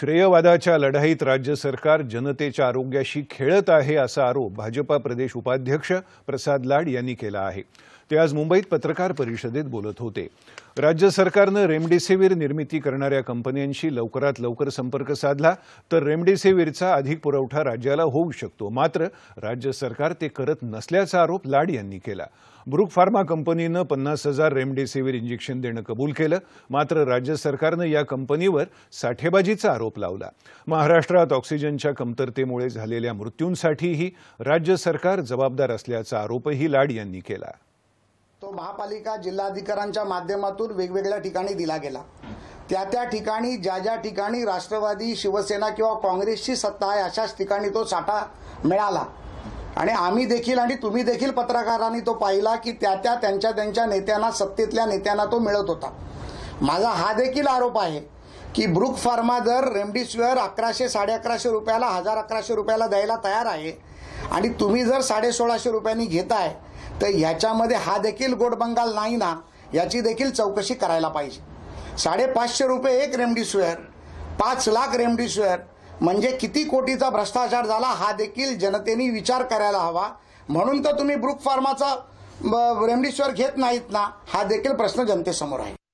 श्रेयवादाच्या लढाईत राज्य सरकार जनतेच्या आरोग्याशी खेळत आहे असा आरोप भाजपा प्रदेश उपाध्यक्ष प्रसाद लाड यांनी केला आहे ते आज मुंबईत पत्रकार परिषदेत बोलत होते राज्य सरकारनं रेमडेसिवीर निर्मिती करणाऱ्या कंपन्यांशी लवकरात लवकर संपर्क साधला तर रेमडेसिवीरचा अधिक पुरवठा राज्याला होऊ शकतो मात्र राज्य सरकार ते करत नसल्याचा आरोप लाड यांनी केला ब्रुक फार्मा कंपनीनं पन्नास हजार रेमडेसिवीर इंजेक्शन देणं कबूल केलं मात्र राज्य सरकारनं या कंपनीवर साठेबाजीचा आरोप आरोप लावला महाराष्ट्रात ऑक्सिजनच्या कमतरतेमुळे झालेल्या मृत्यूंसाठीही राज्य सरकार जबाबदार असल्याचा आरोपही लाड यांनी केला तो महापालिका जिल्हाधिकाऱ्यांच्या माध्यमातून वेगवेगळ्या ठिकाणी दिला गेला त्या त्या ठिकाणी ज्या ज्या ठिकाणी राष्ट्रवादी शिवसेना किंवा काँग्रेसची सत्ता आहे अशाच ठिकाणी तो साठा मिळाला आणि आम्ही देखील आणि तुम्ही देखील पत्रकारांनी तो पाहिला की त्या त्या त्यांच्या त्यांच्या नेत्यांना सत्तेतल्या नेत्यांना तो मिळत होता माझा हा देखील आरोप आहे की ब्रुक फार्मा जर रेमडिसिवीर अकराशे साडे अकराशे रुपयाला हजार अकराशे रुपयाला द्यायला तयार आहे आणि तुम्ही जर साडे सोळाशे रुपयांनी घेताय तर ह्याच्यामध्ये हा देखील बंगाल नाही ना याची देखील चौकशी करायला पाहिजे साडेपाचशे रुपये एक रेमडिसिवीर पाच लाख रेमडिसिवीर म्हणजे किती कोटीचा भ्रष्टाचार झाला हा देखील जनतेने विचार करायला हवा म्हणून तर तुम्ही ब्रुक फार्माचा रेमडिसिवीर घेत नाहीत ना हा देखील प्रश्न जनतेसमोर आहे